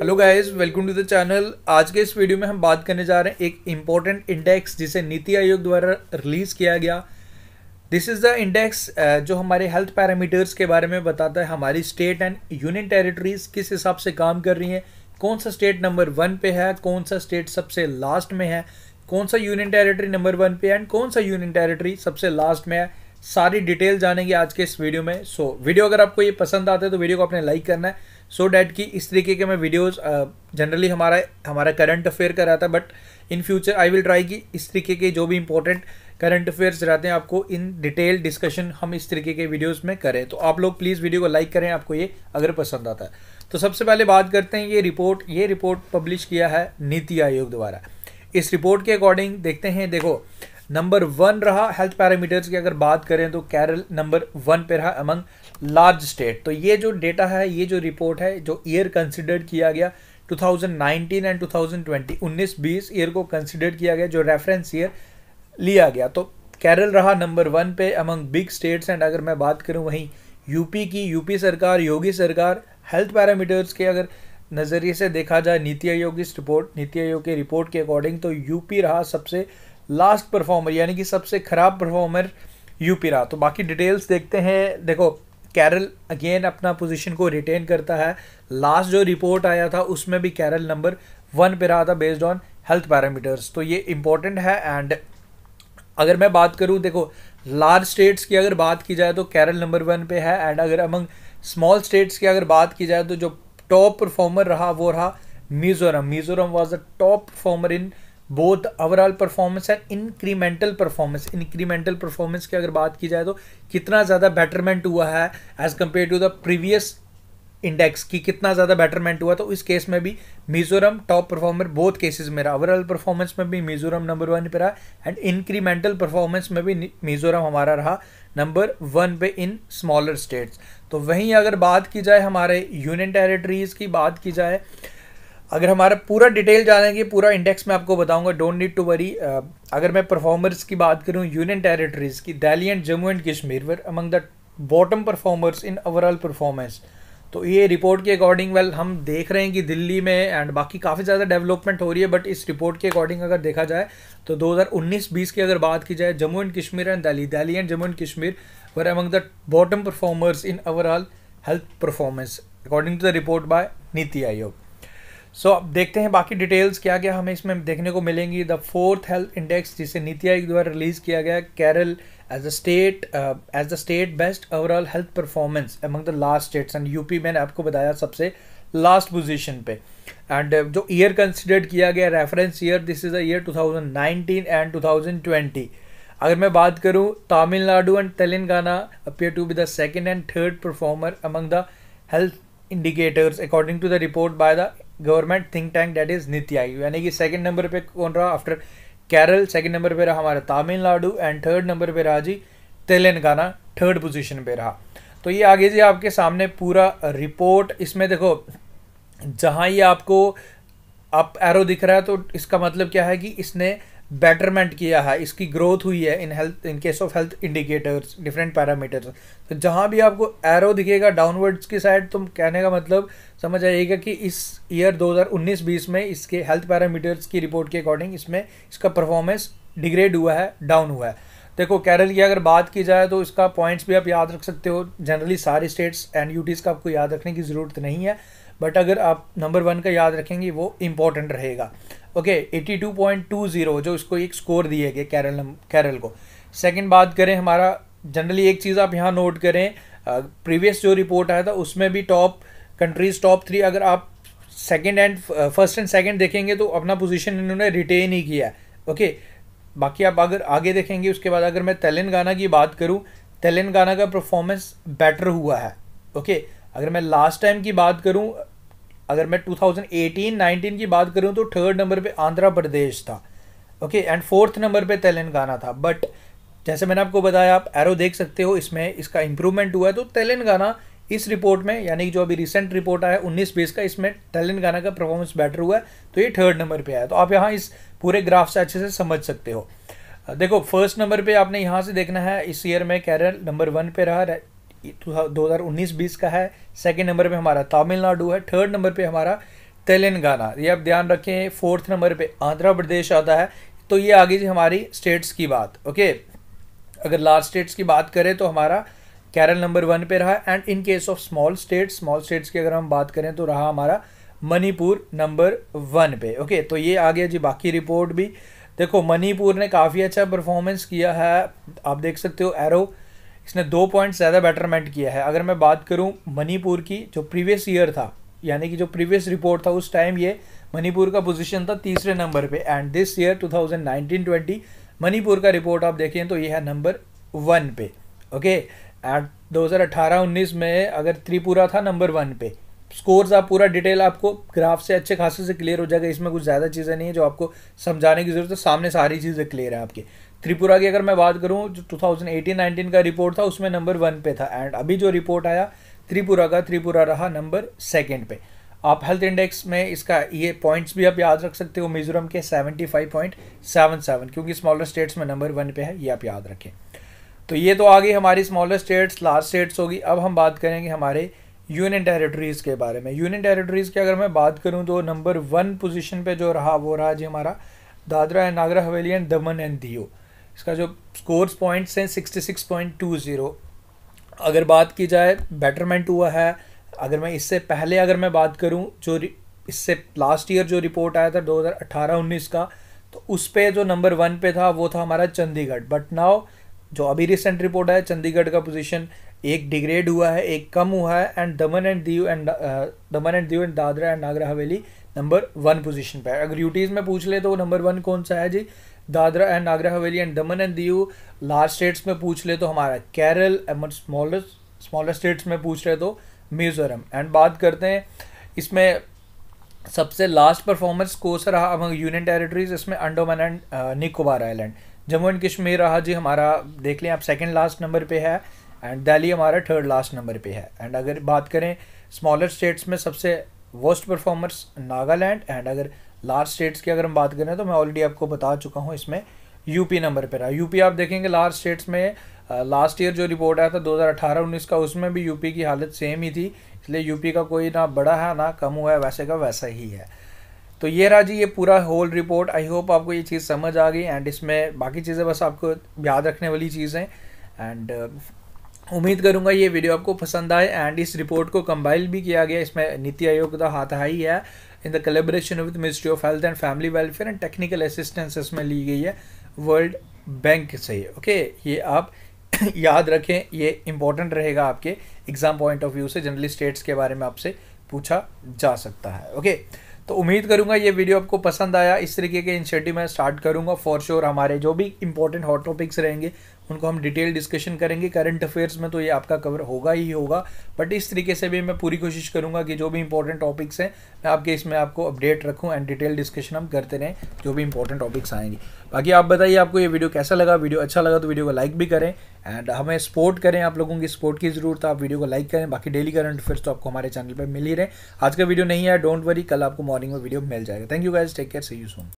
hello guys welcome to the channel आज के इस वीडियो में हम बात करने जा रहे हैं एक इम्पॉर्टेंट इंडेक्स जिसे नीति आयोग द्वारा रिलीज़ किया गया दिस इज़ द इंडेक्स जो हमारे हेल्थ पैरामीटर्स के बारे में बताता है हमारी स्टेट एंड यूनियन टेरिटरीज किस हिसाब से काम कर रही हैं कौन सा स्टेट नंबर वन पे है कौन सा स्टेट सबसे लास्ट में है कौन सा यूनियन टेरेटरी नंबर वन पे एंड कौन सा यूनियन टेरेटरी सबसे लास्ट में है सारी डिटेल जानेंगे आज के इस वीडियो में सो so, वीडियो अगर आपको ये पसंद आता है तो वीडियो को आपने लाइक करना है सो so डैट कि इस तरीके के मैं वीडियोस जनरली हमारा हमारा करंट अफेयर का रहता है but in future I will try कि इस तरीके के जो भी इंपॉर्टेंट करंट अफेयर्स रहते हैं आपको इन डिटेल डिस्कशन हम इस तरीके के वीडियोस में करें तो आप लोग प्लीज़ वीडियो को लाइक करें आपको ये अगर पसंद आता है तो सबसे पहले बात करते हैं ये रिपोर्ट ये रिपोर्ट पब्लिश किया है नीति आयोग द्वारा इस रिपोर्ट के अकॉर्डिंग देखते हैं देखो नंबर वन रहा हेल्थ पैरामीटर्स की अगर बात करें तो केरल नंबर वन पे रहा अमंग लार्ज स्टेट तो ये जो डेटा है ये जो रिपोर्ट है जो ईयर कंसिडर्ड किया गया 2019 एंड 2020 19 20 ईयर को कंसिडर किया गया जो रेफरेंस ईयर लिया गया तो केरल रहा नंबर वन पे अमंग बिग स्टेट्स एंड अगर मैं बात करूँ वहीं यूपी की यूपी सरकार योगी सरकार हेल्थ पैरामीटर्स के अगर नज़रिए से देखा जाए नीति आयोग इस रिपोर्ट नीति आयोग की रिपोर्ट के अकॉर्डिंग तो यूपी रहा सबसे लास्ट परफॉर्मर यानी कि सबसे ख़राब परफॉर्मर यूपी रहा तो बाकी डिटेल्स देखते हैं देखो कैरल अगेन अपना पोजीशन को रिटेन करता है लास्ट जो रिपोर्ट आया था उसमें भी कैरल नंबर वन पे रहा था बेस्ड ऑन हेल्थ पैरामीटर्स तो ये इंपॉर्टेंट है एंड अगर मैं बात करूँ देखो लार्ज स्टेट्स की अगर बात की जाए तो केरल नंबर वन पे है एंड अगर अमंग स्मॉल स्टेट्स की अगर बात की जाए तो जो टॉप परफॉर्मर रहा वो रहा Mizoram Mizoram was the top performer in both overall performance and incremental performance incremental performance की अगर बात की जाए तो कितना ज़्यादा बेटरमेंट हुआ है as compared to the previous index की कितना ज़्यादा बेटरमेंट हुआ तो इस केस में भी Mizoram top performer both cases में रहा ओवरऑल परफॉर्मेंस में भी मिजोरम नंबर वन पे रहा एंड इंक्रीमेंटल परफॉर्मेंस में भी मिजोरम हमारा रहा नंबर वन पे इन स्मॉलर स्टेट्स तो वहीं अगर बात की जाए हमारे यूनियन टेरिटरीज की बात की जाए अगर हमारा पूरा डिटेल जानेंगे पूरा इंडेक्स मैं आपको बताऊंगा डोंट नीड टू वरी अगर मैं परफॉर्मर्स की बात करूं यूनियन टेरिटरीज़ की Delhi and Jammu and Kashmir were among the bottom performers in overall performance तो ये रिपोर्ट के अकॉर्डिंग वेल हम देख रहे हैं कि दिल्ली में एंड बाकी काफ़ी ज़्यादा डेवलपमेंट हो रही है बट इस रिपोर्ट के अकॉर्डिंग अगर देखा जाए तो 2019-20 की अगर बात की जाए Jammu and Kashmir and Delhi Delhi and Jammu and Kashmir were among the bottom performers in overall health performance according to the report by Niti Aayog so so, अब देखते हैं बाकी डिटेल्स क्या क्या हमें इसमें देखने को मिलेंगी द फोर्थ हेल्थ इंडेक्स जिसे नीति आयोग द्वारा रिलीज किया गया Kerala as a state as the state best overall health performance among the last states and UP मैंने आपको बताया सबसे लास्ट पोजीशन पे एंड uh, जो ईयर कंसिडर्ड किया गया reference year this is the year nineteen and twenty अगर मैं बात करूँ Tamil Nadu and Telangana appear to be the second and third performer among the health indicators according to the report by the government think tank that is Niti Aayog यानी कि second number पे कौन रहा after Kerala second number पे रहा हमारा तमिलनाडु एंड थर्ड नंबर पे रहा जी तेलंगाना थर्ड पोजीशन पे रहा तो ये आगे जी आपके सामने पूरा रिपोर्ट इसमें देखो जहाँ ये आपको आप एरो दिख रहा है तो इसका मतलब क्या है कि इसने बेटरमेंट किया है इसकी ग्रोथ हुई है in health in case of health indicators different parameters तो जहाँ भी आपको एरो दिखेगा डाउनवर्ड्स की साइड तो कहने का मतलब समझ आइएगा कि इस ईयर 2019-20 में इसके हेल्थ पैरामीटर्स की रिपोर्ट के अकॉर्डिंग इसमें इसका परफॉर्मेंस डिग्रेड हुआ है डाउन हुआ है देखो केरल की अगर बात की जाए तो इसका पॉइंट्स भी आप याद रख सकते हो जनरली सारे स्टेट्स एंड यूटीज़ का आपको याद रखने की ज़रूरत नहीं है बट अगर आप नंबर वन का याद रखेंगे वो इम्पॉर्टेंट रहेगा okay eighty two point two zero जो इसको एक स्कोर दिए गए केरल केरल को सेकंड बात करें हमारा जनरली एक चीज़ आप यहाँ नोट करें प्रीवियस जो रिपोर्ट आया था उसमें भी टॉप कंट्रीज टॉप थ्री अगर आप second and first and second देखेंगे तो अपना पोजिशन इन्होंने रिटेन ही किया ओके बाकी आप अगर आगे देखेंगे उसके बाद अगर मैं तेलंगाना की बात करूँ तेलंगाना का परफॉर्मेंस बेटर हुआ है ओके अगर मैं लास्ट टाइम की बात करूँ अगर मैं 2018-19 की बात करूँ तो थर्ड नंबर पे आंध्र प्रदेश था ओके एंड फोर्थ नंबर पे तेलंगाना था बट जैसे मैंने आपको बताया आप एरो देख सकते हो इसमें इसका इंप्रूवमेंट हुआ है तो तेलंगाना इस रिपोर्ट में यानी कि जो अभी रिसेंट रिपोर्ट आया उन्नीस बीस का इसमें तेलंगाना का परफॉर्मेंस बेटर हुआ है तो ये थर्ड नंबर पर आया तो आप यहाँ इस पूरे ग्राफ से अच्छे से समझ सकते हो देखो फर्स्ट नंबर पे आपने यहाँ से देखना है इस ईयर में केरल नंबर वन पे रहा दो हज़ार उन्नीस बीस का है सेकेंड नंबर पे हमारा तमिलनाडु है थर्ड नंबर पे हमारा तेलंगाना ये आप ध्यान रखें फोर्थ नंबर पे आंध्र प्रदेश आता है तो ये आगे जी हमारी स्टेट्स की बात ओके अगर लार्ज स्टेट्स की बात करें तो हमारा केरल नंबर वन पे रहा and in case of small state small states की अगर हम बात करें तो रहा हमारा मणिपुर नंबर वन पे ओके तो ये आ गया जी बाकी रिपोर्ट भी देखो मणिपुर ने काफ़ी अच्छा परफॉर्मेंस किया है आप देख सकते हो एरो इसने दो पॉइंट ज़्यादा बेटरमेंट किया है अगर मैं बात करूँ मणिपुर की जो प्रीवियस ईयर था यानी कि जो प्रीवियस रिपोर्ट था उस टाइम ये मणिपुर का पोजीशन था तीसरे नंबर पे एंड दिस ईयर 2019-20 मणिपुर का रिपोर्ट आप देखें तो ये है नंबर वन पे ओके एंड 2018-19 में अगर त्रिपुरा था नंबर वन पे स्कोर्स आप पूरा डिटेल आपको ग्राफ से अच्छे खासे से क्लियर हो जाएगा इसमें कुछ ज़्यादा चीज़ें नहीं है जो आपको समझाने की ज़रूरत है सामने सारी चीज़ें क्लियर है आपके त्रिपुरा की अगर मैं बात करूँ जो 2018-19 का रिपोर्ट था उसमें नंबर वन पे था एंड अभी जो रिपोर्ट आया त्रिपुरा का त्रिपुरा रहा नंबर सेकेंड पे आप हेल्थ इंडेक्स में इसका ये पॉइंट्स भी आप याद रख सकते हो मिजोरम के 75.77 क्योंकि स्मॉलर स्टेट्स में नंबर वन पे है ये आप याद रखें तो ये तो आ गई हमारी स्मॉलर स्टेट्स लार्ज स्टेट्स होगी अब हम बात करेंगे हमारे यूनियन टेरिटरीज़ के बारे में यूनियन टेरिटरीज़ की अगर मैं बात करूँ तो नंबर वन पोजिशन पर जो रहा वो रहा जी हमारा दादरा एंड नागरा हवेली एंड दमन एंड दियो इसका जो स्कोर्स पॉइंट्स हैं sixty six point two zero अगर बात की जाए बेटरमेंट हुआ है अगर मैं इससे पहले अगर मैं बात करूं जो इससे लास्ट ईयर जो रिपोर्ट आया था 2018-19 का तो उस पर जो नंबर वन पे था वो था हमारा चंडीगढ़ बट नाउ जो अभी रिसेंट रिपोर्ट आया चंडीगढ़ का पोजीशन एक डिग्रेड हुआ है एक कम हुआ है and Daman and Diu and Daman and Diu and Dadra and Nagar Haveli number one position पर है अगर यूटीज़ में पूछ ले तो वो नंबर वन कौन सा है जी दादरा एंड नागरा हवेली and Daman and Diu large states में पूछ ले तो हमारा Kerala and smallest smaller states में पूछ रहे तो मिजोरम एंड बात करते हैं इसमें सबसे लास्ट परफॉर्मेंस सा रहा अमंग यूनियन टेरिटरीज इसमें Andaman and Nicobar island Jammu and Kashmir रहा जी हमारा देख लें आप सेकेंड लास्ट नंबर पर है एंड दिल्ली हमारा थर्ड लास्ट नंबर पर है एंड अगर बात करें स्मॉलर स्टेट्स में सबसे वर्स्ट परफॉर्मर्स नागालैंड एंड अगर लार्ज स्टेट्स की अगर हम बात करें तो मैं ऑलरेडी आपको बता चुका हूँ इसमें यूपी नंबर पर रहा यूपी आप देखेंगे लार्ज स्टेट्स में लास्ट ईयर जो रिपोर्ट आया था 2018-19 का उसमें भी यूपी की हालत सेम ही थी इसलिए यूपी का कोई ना बड़ा है ना कम हुआ है वैसे का वैसा ही है तो ये रहा जी ये पूरा होल रिपोर्ट आई होप आपको ये चीज़ समझ आ गई एंड इसमें बाकी चीज़ें बस आपको याद रखने वाली चीज़ें एंड उम्मीद करूंगा ये वीडियो आपको पसंद आए एंड इस रिपोर्ट को कंबाइल भी किया गया इसमें नीति आयोग का हाथ हाई है in the collaboration with ministry of health and family welfare and technical assistance इसमें ली गई है वर्ल्ड बैंक से ओके ये आप याद रखें ये इंपॉर्टेंट रहेगा आपके एग्जाम पॉइंट ऑफ व्यू से जनरली स्टेट्स के बारे में आपसे पूछा जा सकता है ओके तो उम्मीद करूंगा ये वीडियो आपको पसंद आया इस तरीके के इनिशिएटिव मैं स्टार्ट करूंगा फॉर श्योर हमारे जो भी इंपॉर्टेंट हॉट टॉपिक्स रहेंगे उनको हम डिटेल डिस्कशन करेंगे करंट अफेयर्स में तो ये आपका कवर होगा ही होगा बट इस तरीके से भी मैं पूरी कोशिश करूँगा कि जो भी इंपॉर्टेंट टॉपिक्स हैं मैं आपके इसमें आपको अपडेट रखूँ एंड डिटेल डिस्कशन हम करते रहें जो भी इंपॉर्टेंट टॉपिक्स आएंगे बाकी आप बताइए आपको ये वीडियो कैसा लगा वीडियो अच्छा लगा तो वीडियो को लाइक भी करें एंड हमें सपोर्ट करें आप लोगों की सपोर्ट की ज़रूरत है आप वीडियो को लाइक करें बाकी डेली करंट अफेयर्स तो आपको हमारे चैनल पर मिल ही रहे आज का वीडियो नहीं है डोंट वरी कल आपको मॉर्निंग में वीडियो मिल जाएगा thank you guys take care see you soon